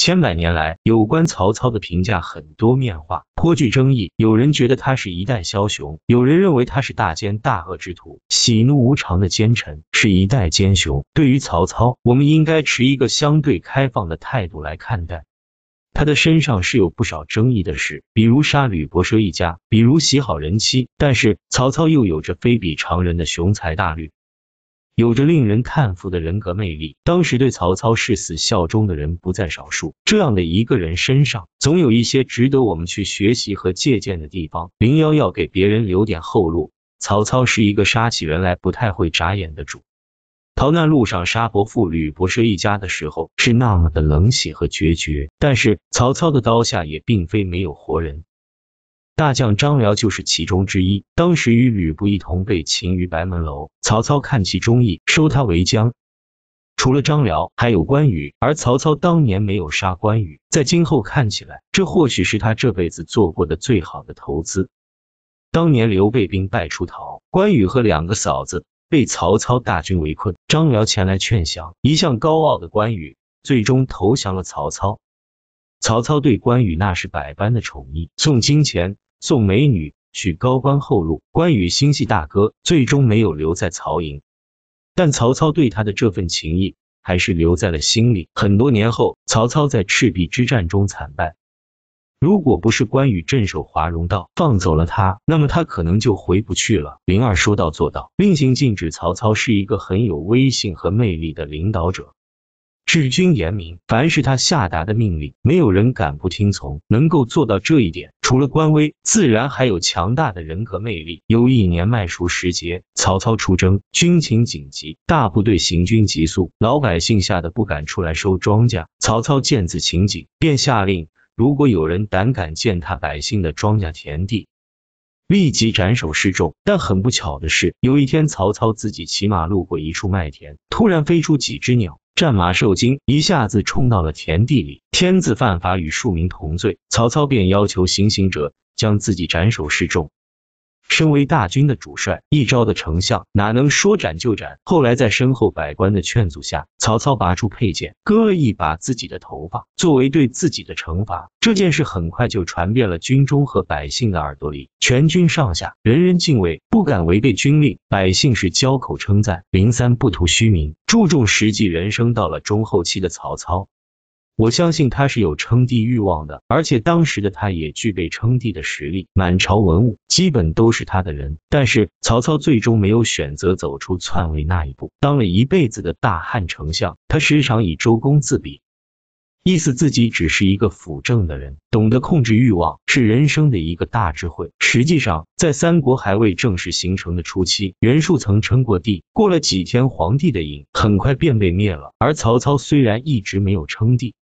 千百年来，有关曹操的评价很多面化，颇具争议。有人觉得他是一代枭雄，有人认为他是大奸大恶之徒，喜怒无常的奸臣，是一代奸雄。对于曹操，我们应该持一个相对开放的态度来看待。他的身上是有不少争议的事，比如杀吕伯奢一家，比如喜好人妻。但是曹操又有着非比常人的雄才大略。有着令人叹服的人格魅力。当时对曹操誓死效忠的人不在少数，这样的一个人身上，总有一些值得我们去学习和借鉴的地方。零幺要给别人留点后路。曹操是一个杀起人来不太会眨眼的主。逃难路上杀伯父吕伯奢一家的时候，是那么的冷血和决绝。但是曹操的刀下也并非没有活人。大将张辽就是其中之一，当时与吕布一同被擒于白门楼，曹操看其忠义，收他为将。除了张辽，还有关羽，而曹操当年没有杀关羽，在今后看起来，这或许是他这辈子做过的最好的投资。当年刘备兵败出逃，关羽和两个嫂子被曹操大军围困，张辽前来劝降，一向高傲的关羽最终投降了曹操。曹操对关羽那是百般的宠溺，送金钱。送美女，取高官厚禄，关羽心系大哥，最终没有留在曹营。但曹操对他的这份情谊，还是留在了心里。很多年后，曹操在赤壁之战中惨败，如果不是关羽镇守华容道放走了他，那么他可能就回不去了。灵儿说到做到，令行禁止。曹操是一个很有威信和魅力的领导者。治军严明，凡是他下达的命令，没有人敢不听从。能够做到这一点，除了官威，自然还有强大的人格魅力。有一年麦熟时节，曹操出征，军情紧急，大部队行军急速，老百姓吓得不敢出来收庄稼。曹操见此情景，便下令，如果有人胆敢践踏百姓的庄稼田地，立即斩首示众。但很不巧的是，有一天曹操自己骑马路过一处麦田，突然飞出几只鸟。战马受惊，一下子冲到了田地里。天子犯法与庶民同罪，曹操便要求行刑者将自己斩首示众。身为大军的主帅，一朝的丞相，哪能说斩就斩？后来在身后百官的劝阻下，曹操拔出佩剑，割了一把自己的头发，作为对自己的惩罚。这件事很快就传遍了军中和百姓的耳朵里，全军上下人人敬畏，不敢违背军令。百姓是交口称赞。零三不图虚名，注重实际。人生到了中后期的曹操。我相信他是有称帝欲望的，而且当时的他也具备称帝的实力。满朝文武基本都是他的人，但是曹操最终没有选择走出篡位那一步，当了一辈子的大汉丞相。他时常以周公自比，意思自己只是一个辅政的人，懂得控制欲望是人生的一个大智慧。实际上，在三国还未正式形成的初期，袁术曾称过帝，过了几天皇帝的瘾，很快便被灭了。而曹操虽然一直没有称帝，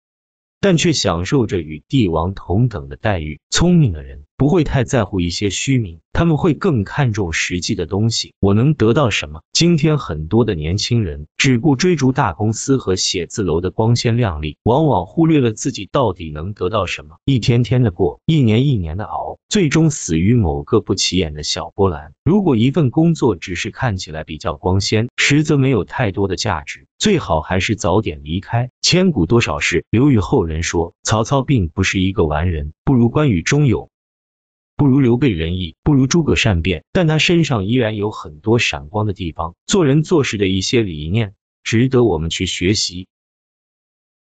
但却享受着与帝王同等的待遇。聪明的人。不会太在乎一些虚名，他们会更看重实际的东西。我能得到什么？今天很多的年轻人只顾追逐大公司和写字楼的光鲜亮丽，往往忽略了自己到底能得到什么。一天天的过，一年一年的熬，最终死于某个不起眼的小波澜。如果一份工作只是看起来比较光鲜，实则没有太多的价值，最好还是早点离开。千古多少事，留与后人说。曹操并不是一个完人，不如关羽忠勇。不如刘备仁义，不如诸葛善变，但他身上依然有很多闪光的地方，做人做事的一些理念值得我们去学习。